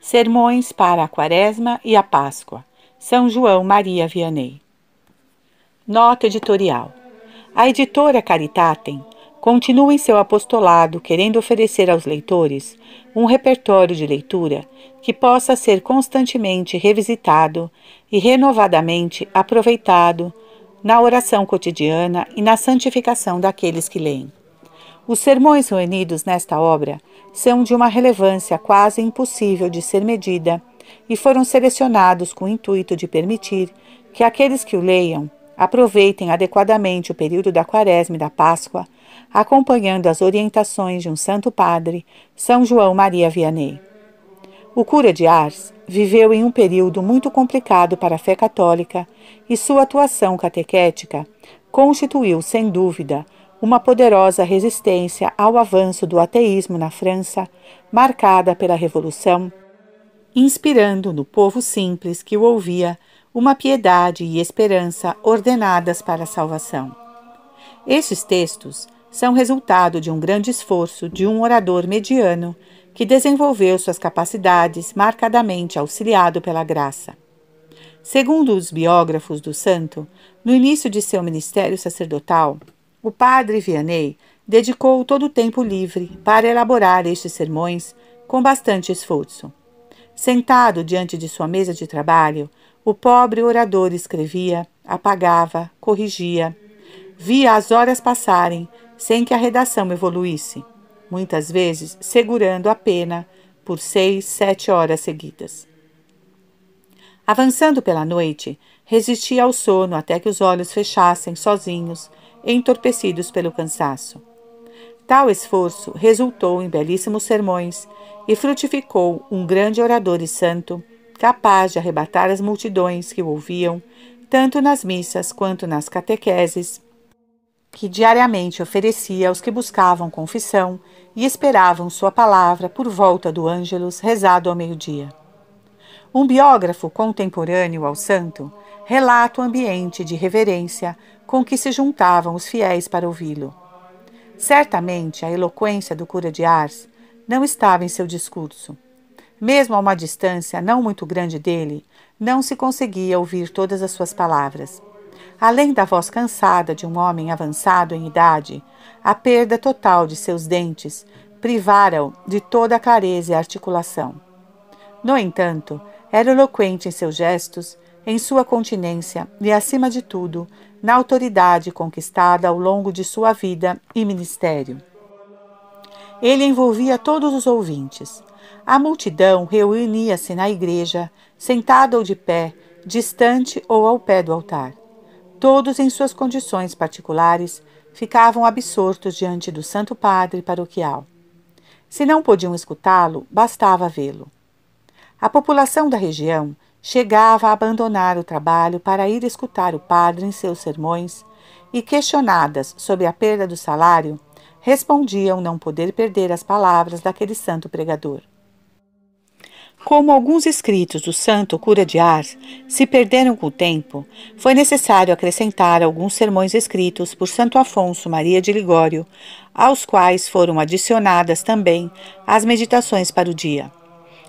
Sermões para a Quaresma e a Páscoa. São João Maria Vianney. Nota editorial. A editora Caritatem continua em seu apostolado querendo oferecer aos leitores um repertório de leitura que possa ser constantemente revisitado e renovadamente aproveitado na oração cotidiana e na santificação daqueles que leem. Os sermões reunidos nesta obra são de uma relevância quase impossível de ser medida e foram selecionados com o intuito de permitir que aqueles que o leiam aproveitem adequadamente o período da Quaresma e da Páscoa, acompanhando as orientações de um Santo Padre, São João Maria Vianney. O cura de Ars viveu em um período muito complicado para a fé católica e sua atuação catequética constituiu, sem dúvida, uma poderosa resistência ao avanço do ateísmo na França, marcada pela Revolução, inspirando no povo simples que o ouvia uma piedade e esperança ordenadas para a salvação. Esses textos são resultado de um grande esforço de um orador mediano que desenvolveu suas capacidades marcadamente auxiliado pela graça. Segundo os biógrafos do santo, no início de seu ministério sacerdotal, o padre Vianney dedicou todo o tempo livre para elaborar estes sermões com bastante esforço. Sentado diante de sua mesa de trabalho, o pobre orador escrevia, apagava, corrigia. Via as horas passarem sem que a redação evoluísse, muitas vezes segurando a pena por seis, sete horas seguidas. Avançando pela noite, resistia ao sono até que os olhos fechassem sozinhos entorpecidos pelo cansaço. Tal esforço resultou em belíssimos sermões e frutificou um grande orador e santo, capaz de arrebatar as multidões que o ouviam, tanto nas missas quanto nas catequeses, que diariamente oferecia aos que buscavam confissão e esperavam sua palavra por volta do Ângelus rezado ao meio-dia. Um biógrafo contemporâneo ao santo relata o ambiente de reverência com que se juntavam os fiéis para ouvi-lo. Certamente a eloquência do cura de Ars não estava em seu discurso. Mesmo a uma distância não muito grande dele, não se conseguia ouvir todas as suas palavras. Além da voz cansada de um homem avançado em idade, a perda total de seus dentes privara-o de toda a clareza e articulação. No entanto, era eloquente em seus gestos em sua continência e, acima de tudo, na autoridade conquistada ao longo de sua vida e ministério. Ele envolvia todos os ouvintes. A multidão reunia-se na igreja, sentada ou de pé, distante ou ao pé do altar. Todos, em suas condições particulares, ficavam absortos diante do Santo Padre paroquial. Se não podiam escutá-lo, bastava vê-lo. A população da região Chegava a abandonar o trabalho para ir escutar o padre em seus sermões e, questionadas sobre a perda do salário, respondiam não poder perder as palavras daquele santo pregador. Como alguns escritos do santo cura de Ars se perderam com o tempo, foi necessário acrescentar alguns sermões escritos por Santo Afonso Maria de Ligório, aos quais foram adicionadas também as meditações para o dia.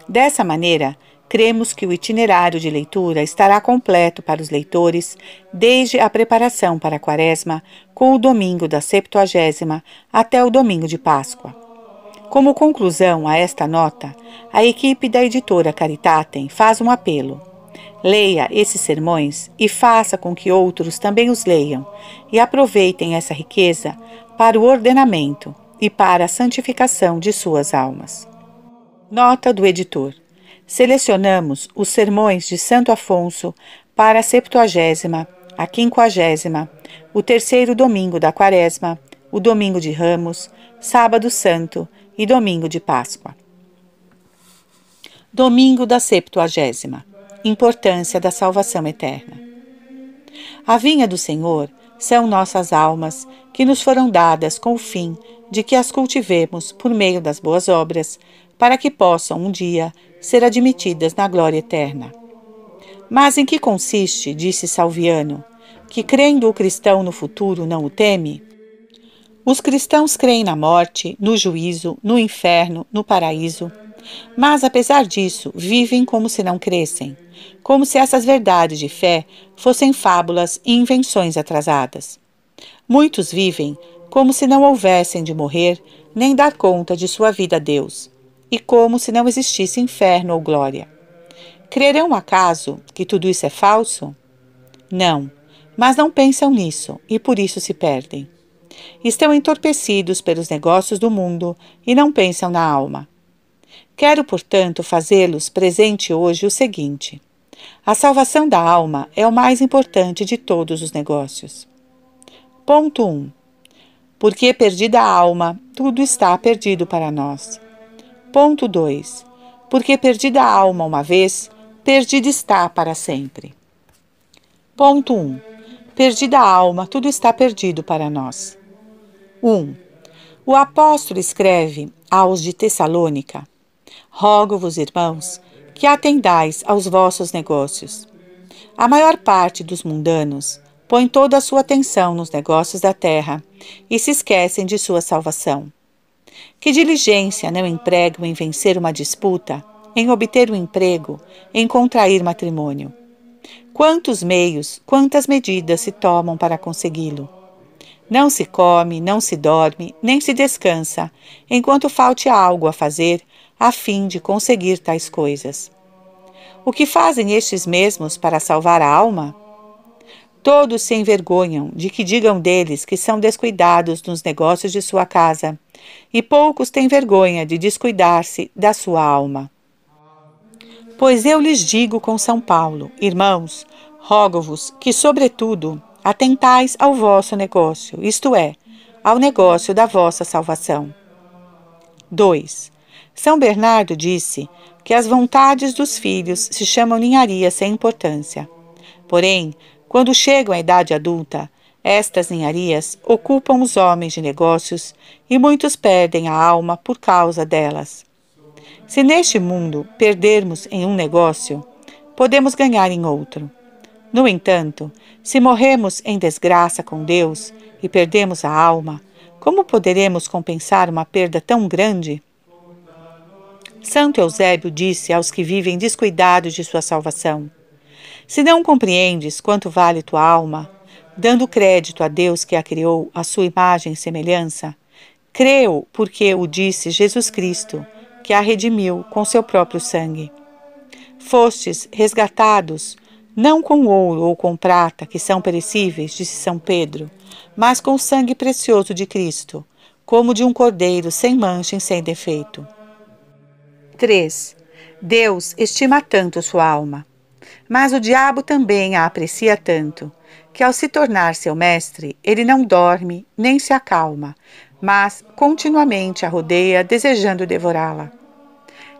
Dessa maneira, Cremos que o itinerário de leitura estará completo para os leitores, desde a preparação para a Quaresma, com o domingo da Septuagésima até o domingo de Páscoa. Como conclusão a esta nota, a equipe da editora Caritatem faz um apelo. Leia esses sermões e faça com que outros também os leiam e aproveitem essa riqueza para o ordenamento e para a santificação de suas almas. Nota do editor. Selecionamos os sermões de Santo Afonso para a Septuagésima, a Quinquagésima, o terceiro domingo da Quaresma, o domingo de Ramos, Sábado Santo e domingo de Páscoa. Domingo da Septuagésima Importância da Salvação Eterna. A vinha do Senhor são nossas almas que nos foram dadas com o fim de que as cultivemos por meio das boas obras, para que possam um dia ser admitidas na glória eterna. Mas em que consiste, disse Salviano, que crendo o cristão no futuro não o teme? Os cristãos creem na morte, no juízo, no inferno, no paraíso, mas apesar disso vivem como se não crescem, como se essas verdades de fé fossem fábulas e invenções atrasadas. Muitos vivem como se não houvessem de morrer nem dar conta de sua vida a Deus e como se não existisse inferno ou glória. Crerão acaso que tudo isso é falso? Não, mas não pensam nisso e por isso se perdem. Estão entorpecidos pelos negócios do mundo e não pensam na alma. Quero, portanto, fazê-los presente hoje o seguinte: a salvação da alma é o mais importante de todos os negócios. Ponto 1. Um, porque perdida a alma, tudo está perdido para nós. Ponto 2. Porque perdida a alma uma vez, perdida está para sempre. Ponto 1. Um, perdida a alma, tudo está perdido para nós. 1. Um, o apóstolo escreve aos de Tessalônica: Rogo-vos, irmãos, que atendais aos vossos negócios. A maior parte dos mundanos põe toda a sua atenção nos negócios da terra e se esquecem de sua salvação. Que diligência não né, empregam em vencer uma disputa, em obter um emprego, em contrair matrimônio? Quantos meios, quantas medidas se tomam para consegui-lo? Não se come, não se dorme, nem se descansa, enquanto falte algo a fazer a fim de conseguir tais coisas. O que fazem estes mesmos para salvar a alma? Todos se envergonham de que digam deles que são descuidados nos negócios de sua casa, e poucos têm vergonha de descuidar-se da sua alma. Pois eu lhes digo com São Paulo, irmãos, rogo-vos que, sobretudo, atentais ao vosso negócio, isto é, ao negócio da vossa salvação. 2. São Bernardo disse que as vontades dos filhos se chamam ninharias sem importância. Porém, quando chegam à idade adulta, estas ninharias ocupam os homens de negócios e muitos perdem a alma por causa delas. Se neste mundo perdermos em um negócio, podemos ganhar em outro. No entanto, se morremos em desgraça com Deus e perdemos a alma, como poderemos compensar uma perda tão grande? Santo Eusébio disse aos que vivem descuidados de sua salvação: se não compreendes quanto vale tua alma, dando crédito a Deus que a criou, à sua imagem e semelhança, creu porque o disse Jesus Cristo, que a redimiu com seu próprio sangue. Fostes resgatados, não com ouro ou com prata, que são perecíveis, disse São Pedro, mas com o sangue precioso de Cristo, como de um cordeiro sem mancha e sem defeito. 3. Deus estima tanto sua alma mas o diabo também a aprecia tanto, que ao se tornar seu mestre, ele não dorme nem se acalma, mas continuamente a rodeia, desejando devorá-la.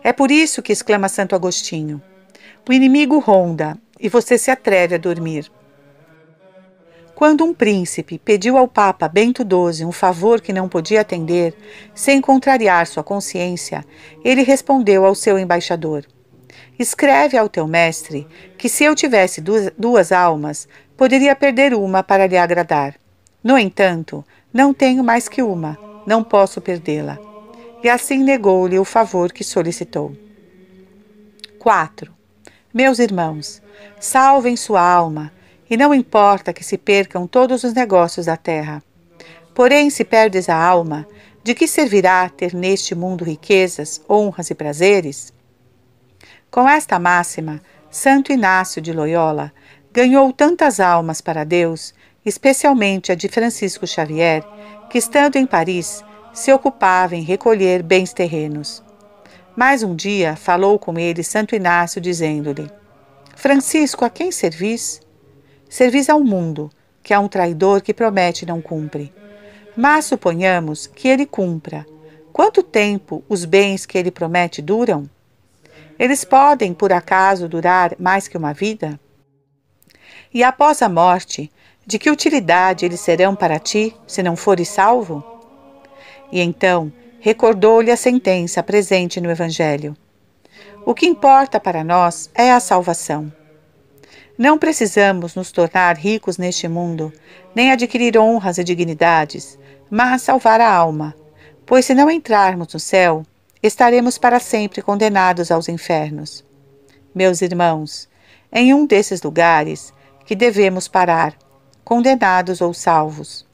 É por isso que exclama Santo Agostinho: O inimigo ronda e você se atreve a dormir. Quando um príncipe pediu ao Papa Bento XII um favor que não podia atender, sem contrariar sua consciência, ele respondeu ao seu embaixador: Escreve ao teu mestre que se eu tivesse duas, duas almas, poderia perder uma para lhe agradar. No entanto, não tenho mais que uma, não posso perdê-la. E assim negou-lhe o favor que solicitou. 4. Meus irmãos, salvem sua alma, e não importa que se percam todos os negócios da terra. Porém, se perdes a alma, de que servirá ter neste mundo riquezas, honras e prazeres? Com esta máxima, Santo Inácio de Loyola ganhou tantas almas para Deus, especialmente a de Francisco Xavier, que estando em Paris se ocupava em recolher bens terrenos. Mais um dia falou com ele Santo Inácio, dizendo-lhe: Francisco, a quem servis? Servis ao mundo, que é um traidor que promete e não cumpre. Mas suponhamos que ele cumpra. Quanto tempo os bens que ele promete duram? Eles podem, por acaso, durar mais que uma vida? E após a morte, de que utilidade eles serão para ti, se não fores salvo? E então recordou-lhe a sentença presente no Evangelho. O que importa para nós é a salvação. Não precisamos nos tornar ricos neste mundo, nem adquirir honras e dignidades, mas salvar a alma, pois se não entrarmos no céu, estaremos para sempre condenados aos infernos. Meus irmãos, em um desses lugares que devemos parar, condenados ou salvos.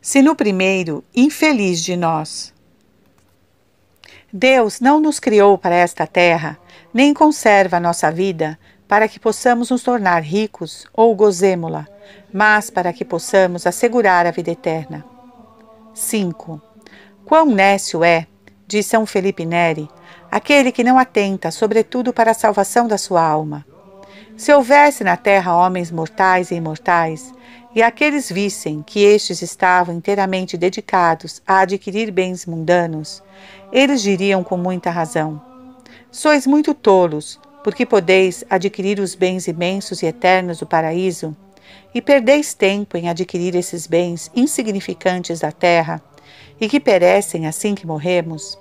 Se no primeiro, infeliz de nós. Deus não nos criou para esta terra, nem conserva a nossa vida para que possamos nos tornar ricos ou gozêmo-la, mas para que possamos assegurar a vida eterna. 5. Quão nécio é de São Felipe Neri, aquele que não atenta, sobretudo, para a salvação da sua alma. Se houvesse na terra homens mortais e imortais, e aqueles vissem que estes estavam inteiramente dedicados a adquirir bens mundanos, eles diriam com muita razão: Sois muito tolos, porque podeis adquirir os bens imensos e eternos do paraíso, e perdeis tempo em adquirir esses bens insignificantes da terra e que perecem assim que morremos?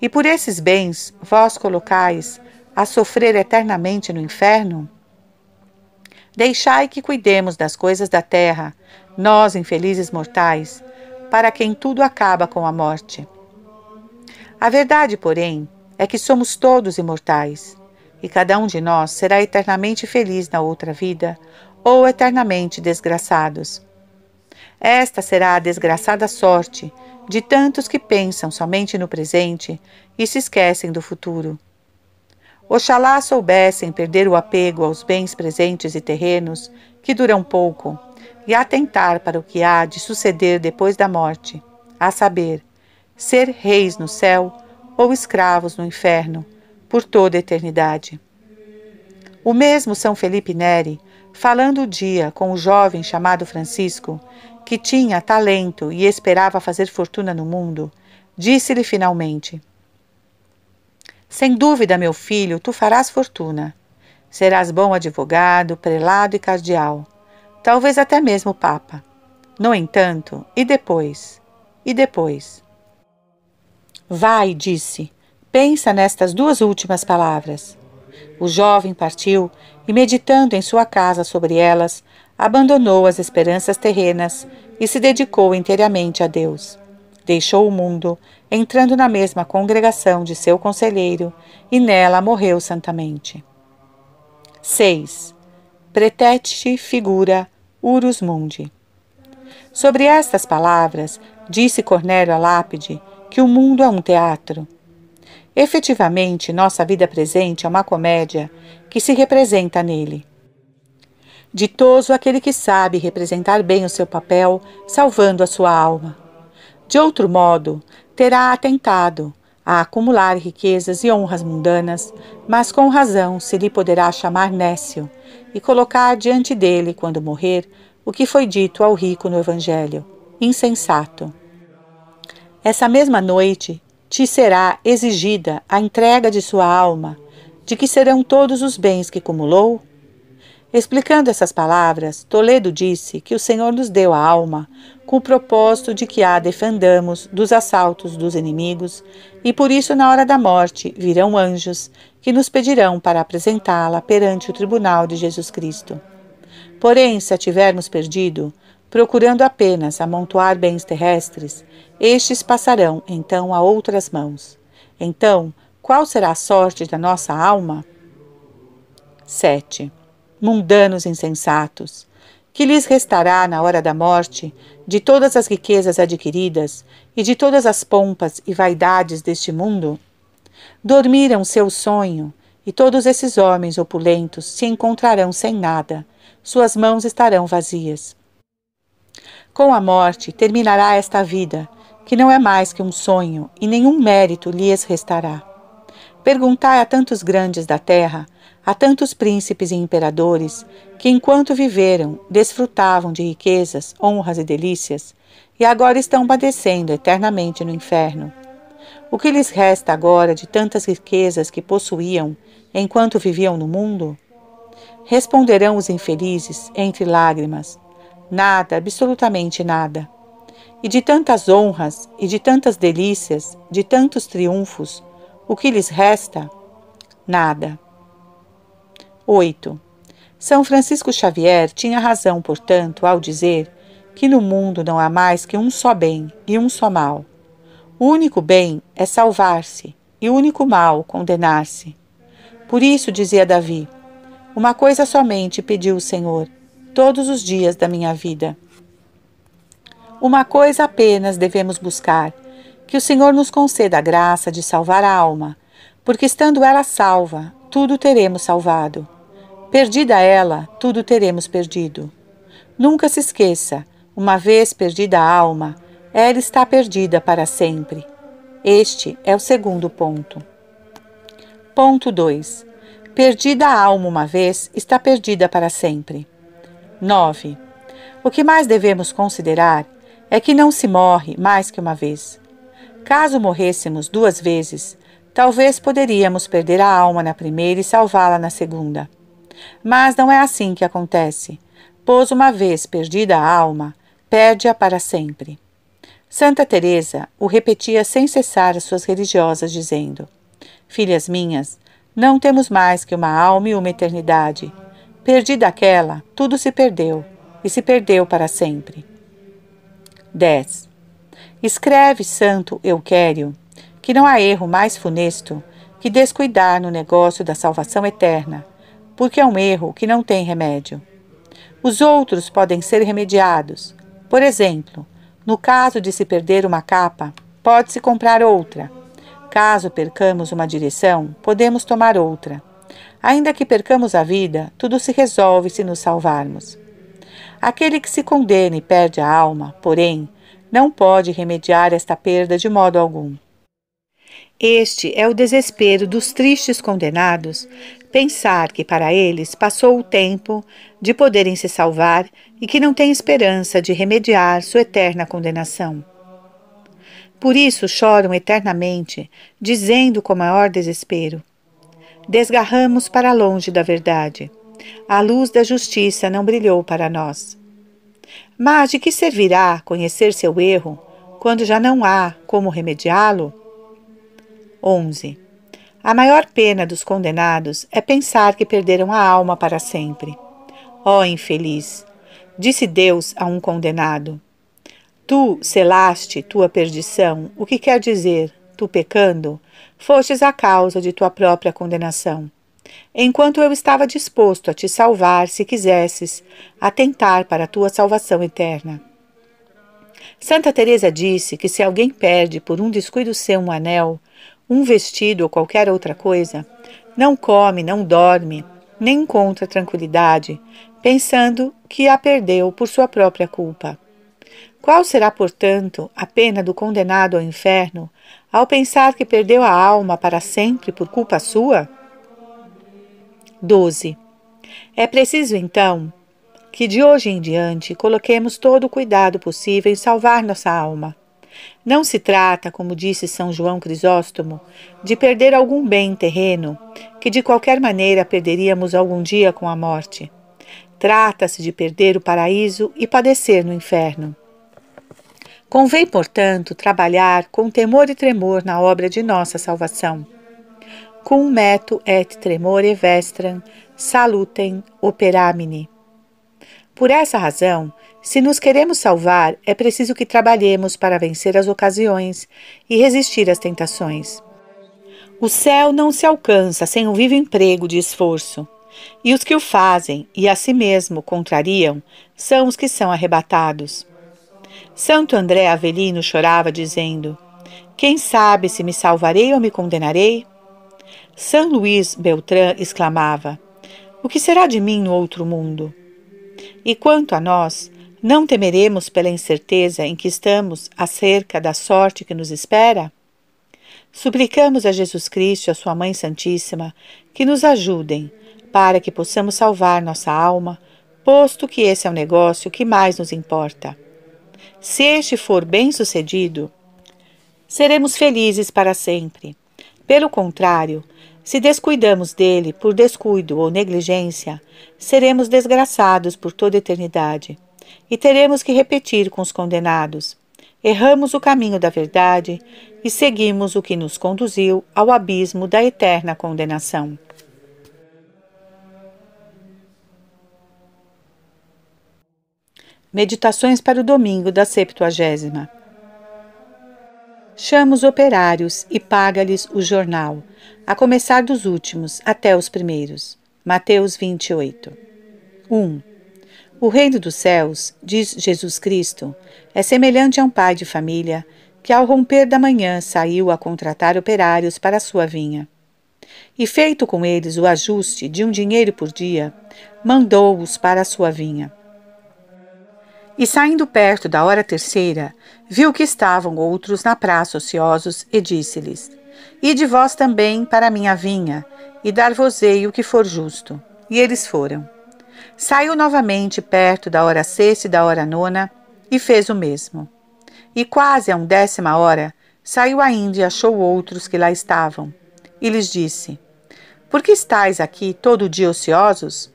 E por esses bens vós colocais a sofrer eternamente no inferno? Deixai que cuidemos das coisas da terra, nós infelizes mortais, para quem tudo acaba com a morte. A verdade, porém, é que somos todos imortais, e cada um de nós será eternamente feliz na outra vida ou eternamente desgraçados, esta será a desgraçada sorte de tantos que pensam somente no presente e se esquecem do futuro. Oxalá soubessem perder o apego aos bens presentes e terrenos, que duram pouco, e atentar para o que há de suceder depois da morte, a saber, ser reis no céu ou escravos no inferno, por toda a eternidade. O mesmo São Felipe Neri Falando o dia com um jovem chamado Francisco, que tinha talento e esperava fazer fortuna no mundo, disse-lhe finalmente: Sem dúvida, meu filho, tu farás fortuna. Serás bom advogado, prelado e cardeal, talvez até mesmo papa. No entanto, e depois? E depois? Vai, disse, pensa nestas duas últimas palavras. O jovem partiu e, meditando em sua casa sobre elas, abandonou as esperanças terrenas e se dedicou inteiramente a Deus. Deixou o mundo, entrando na mesma congregação de seu conselheiro, e nela morreu santamente. 6. Pretete figura Urus Mundi. Sobre estas palavras, disse Cornélio lápide que o mundo é um teatro Efetivamente, nossa vida presente é uma comédia que se representa nele. Ditoso aquele que sabe representar bem o seu papel, salvando a sua alma. De outro modo, terá atentado a acumular riquezas e honras mundanas, mas com razão se lhe poderá chamar nécio e colocar diante dele, quando morrer, o que foi dito ao rico no Evangelho: insensato. Essa mesma noite, te será exigida a entrega de sua alma, de que serão todos os bens que acumulou? Explicando essas palavras, Toledo disse que o Senhor nos deu a alma com o propósito de que a defendamos dos assaltos dos inimigos, e por isso, na hora da morte, virão anjos que nos pedirão para apresentá-la perante o tribunal de Jesus Cristo. Porém, se a tivermos perdido, procurando apenas amontoar bens terrestres, estes passarão então a outras mãos. Então, qual será a sorte da nossa alma? 7. Mundanos insensatos, que lhes restará na hora da morte de todas as riquezas adquiridas e de todas as pompas e vaidades deste mundo? Dormiram seu sonho, e todos esses homens opulentos se encontrarão sem nada, suas mãos estarão vazias. Com a morte terminará esta vida, que não é mais que um sonho e nenhum mérito lhes restará. Perguntai a tantos grandes da terra, a tantos príncipes e imperadores, que enquanto viveram, desfrutavam de riquezas, honras e delícias, e agora estão padecendo eternamente no inferno. O que lhes resta agora de tantas riquezas que possuíam enquanto viviam no mundo? Responderão os infelizes entre lágrimas: Nada, absolutamente nada e de tantas honras, e de tantas delícias, de tantos triunfos, o que lhes resta? Nada. 8. São Francisco Xavier tinha razão, portanto, ao dizer que no mundo não há mais que um só bem e um só mal. O único bem é salvar-se, e o único mal, condenar-se. Por isso dizia Davi: Uma coisa somente pediu o Senhor, todos os dias da minha vida uma coisa apenas devemos buscar: que o Senhor nos conceda a graça de salvar a alma, porque estando ela salva, tudo teremos salvado. Perdida ela, tudo teremos perdido. Nunca se esqueça: uma vez perdida a alma, ela está perdida para sempre. Este é o segundo ponto. Ponto 2. Perdida a alma uma vez, está perdida para sempre. 9. O que mais devemos considerar é que não se morre mais que uma vez. Caso morrêssemos duas vezes, talvez poderíamos perder a alma na primeira e salvá-la na segunda. Mas não é assim que acontece, pois uma vez perdida a alma, perde-a para sempre. Santa Teresa o repetia sem cessar às suas religiosas, dizendo: Filhas minhas, não temos mais que uma alma e uma eternidade. Perdida aquela, tudo se perdeu, e se perdeu para sempre. 10. Escreve, Santo Euquério, que não há erro mais funesto que descuidar no negócio da salvação eterna, porque é um erro que não tem remédio. Os outros podem ser remediados. Por exemplo, no caso de se perder uma capa, pode-se comprar outra. Caso percamos uma direção, podemos tomar outra. Ainda que percamos a vida, tudo se resolve se nos salvarmos. Aquele que se condena e perde a alma, porém, não pode remediar esta perda de modo algum. Este é o desespero dos tristes condenados, pensar que para eles passou o tempo de poderem se salvar e que não têm esperança de remediar sua eterna condenação. Por isso choram eternamente, dizendo com maior desespero: Desgarramos para longe da verdade. A luz da justiça não brilhou para nós. Mas de que servirá conhecer seu erro quando já não há como remediá-lo? 11. A maior pena dos condenados é pensar que perderam a alma para sempre. Ó oh, infeliz! Disse Deus a um condenado: Tu selaste tua perdição, o que quer dizer, tu pecando, fostes a causa de tua própria condenação enquanto eu estava disposto a te salvar se quisesses, atentar para a tua salvação eterna. Santa Teresa disse que se alguém perde por um descuido seu um anel, um vestido ou qualquer outra coisa, não come, não dorme, nem encontra tranquilidade, pensando que a perdeu por sua própria culpa. Qual será, portanto, a pena do condenado ao inferno ao pensar que perdeu a alma para sempre por culpa sua? 12. É preciso, então, que de hoje em diante coloquemos todo o cuidado possível em salvar nossa alma. Não se trata, como disse São João Crisóstomo, de perder algum bem terreno, que de qualquer maneira perderíamos algum dia com a morte. Trata-se de perder o paraíso e padecer no inferno. Convém, portanto, trabalhar com temor e tremor na obra de nossa salvação cum metu et tremore vestram salutem operamini. Por essa razão, se nos queremos salvar, é preciso que trabalhemos para vencer as ocasiões e resistir às tentações. O céu não se alcança sem um vivo emprego de esforço, e os que o fazem e a si mesmo contrariam são os que são arrebatados. Santo André Avelino chorava, dizendo: Quem sabe se me salvarei ou me condenarei? São Luís Beltrán exclamava: O que será de mim no outro mundo? E quanto a nós, não temeremos pela incerteza em que estamos acerca da sorte que nos espera? Suplicamos a Jesus Cristo e a Sua Mãe Santíssima que nos ajudem para que possamos salvar nossa alma, posto que esse é o negócio que mais nos importa. Se este for bem sucedido, seremos felizes para sempre. Pelo contrário, se descuidamos dele por descuido ou negligência, seremos desgraçados por toda eternidade e teremos que repetir com os condenados. Erramos o caminho da verdade e seguimos o que nos conduziu ao abismo da eterna condenação. Meditações para o domingo da Septuagésima chama os operários e paga-lhes o jornal, a começar dos últimos até os primeiros. Mateus 28. 1. O reino dos céus, diz Jesus Cristo, é semelhante a um pai de família que, ao romper da manhã, saiu a contratar operários para a sua vinha. E, feito com eles o ajuste de um dinheiro por dia, mandou-os para a sua vinha. E saindo perto da hora terceira, viu que estavam outros na praça ociosos e disse-lhes: Ide vós também para a minha vinha, e dar-vos-ei o que for justo. E eles foram. Saiu novamente perto da hora sexta e da hora nona, e fez o mesmo. E quase a undécima hora, saiu ainda e achou outros que lá estavam. E lhes disse: Por que estáis aqui todo dia ociosos?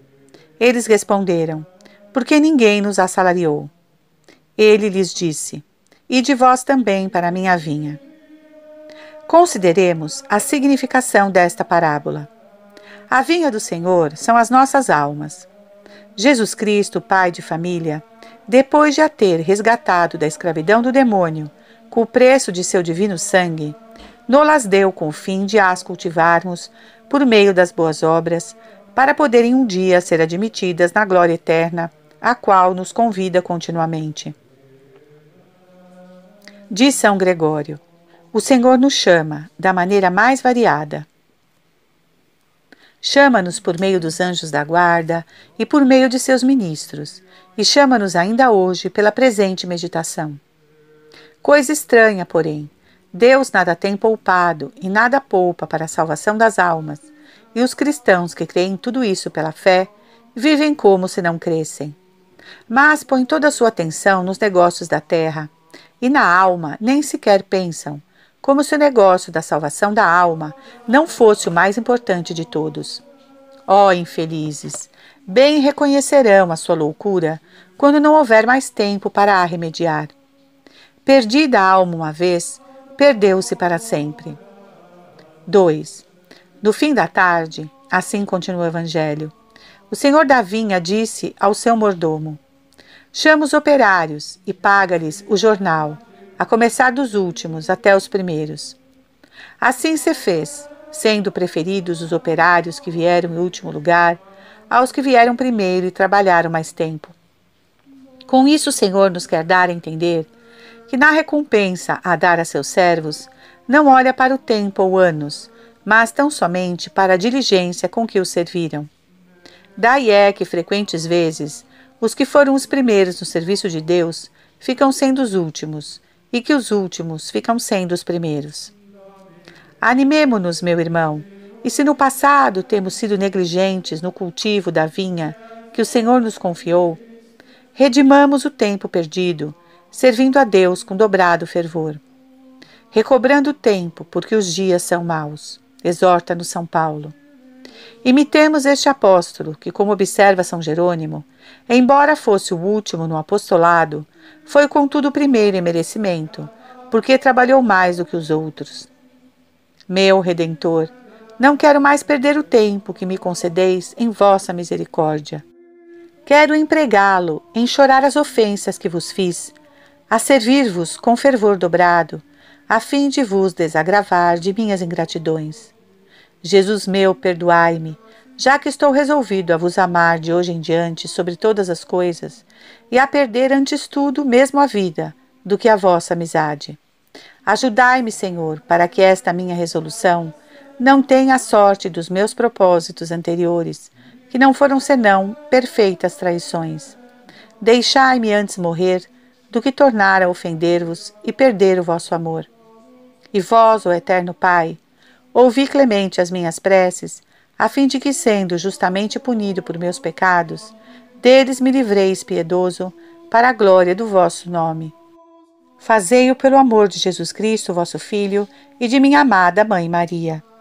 Eles responderam: porque ninguém nos assalariou. Ele lhes disse: E de vós também para a minha vinha. Consideremos a significação desta parábola. A vinha do Senhor são as nossas almas. Jesus Cristo, pai de família, depois de a ter resgatado da escravidão do demônio, com o preço de seu divino sangue, nolas deu com o fim de as cultivarmos por meio das boas obras, para poderem um dia ser admitidas na glória eterna a qual nos convida continuamente. Diz São Gregório: O Senhor nos chama da maneira mais variada. Chama-nos por meio dos anjos da guarda e por meio de seus ministros, e chama-nos ainda hoje pela presente meditação. Coisa estranha, porém, Deus nada tem poupado e nada poupa para a salvação das almas, e os cristãos que creem tudo isso pela fé vivem como se não crescem. Mas põem toda a sua atenção nos negócios da terra e na alma nem sequer pensam, como se o negócio da salvação da alma não fosse o mais importante de todos. Ó oh, infelizes! Bem reconhecerão a sua loucura quando não houver mais tempo para a remediar. Perdida a alma uma vez, perdeu-se para sempre. 2. No fim da tarde, assim continua o Evangelho, o senhor da vinha disse ao seu mordomo: Chama os operários e paga-lhes o jornal, a começar dos últimos até os primeiros. Assim se fez, sendo preferidos os operários que vieram em último lugar aos que vieram primeiro e trabalharam mais tempo. Com isso, o Senhor nos quer dar a entender que na recompensa a dar a seus servos, não olha para o tempo ou anos, mas tão somente para a diligência com que os serviram. Daí é que, frequentes vezes, os que foram os primeiros no serviço de Deus ficam sendo os últimos, e que os últimos ficam sendo os primeiros. Animemo-nos, meu irmão, e se no passado temos sido negligentes no cultivo da vinha que o Senhor nos confiou, redimamos o tempo perdido, servindo a Deus com dobrado fervor. Recobrando o tempo, porque os dias são maus, exorta-nos São Paulo. Imitemos este apóstolo, que, como observa São Jerônimo, embora fosse o último no apostolado, foi contudo o primeiro em merecimento, porque trabalhou mais do que os outros. Meu Redentor, não quero mais perder o tempo que me concedeis em vossa misericórdia. Quero empregá-lo em chorar as ofensas que vos fiz, a servir-vos com fervor dobrado, a fim de vos desagravar de minhas ingratidões. Jesus meu, perdoai-me, já que estou resolvido a vos amar de hoje em diante sobre todas as coisas e a perder antes tudo, mesmo a vida, do que a vossa amizade. Ajudai-me, Senhor, para que esta minha resolução não tenha a sorte dos meus propósitos anteriores, que não foram senão perfeitas traições. Deixai-me antes morrer do que tornar a ofender-vos e perder o vosso amor. E vós, ó Eterno Pai, Ouvi clemente as minhas preces, a fim de que, sendo justamente punido por meus pecados, deles me livreis, piedoso, para a glória do vosso nome. Fazei-o pelo amor de Jesus Cristo, vosso Filho, e de minha amada Mãe Maria.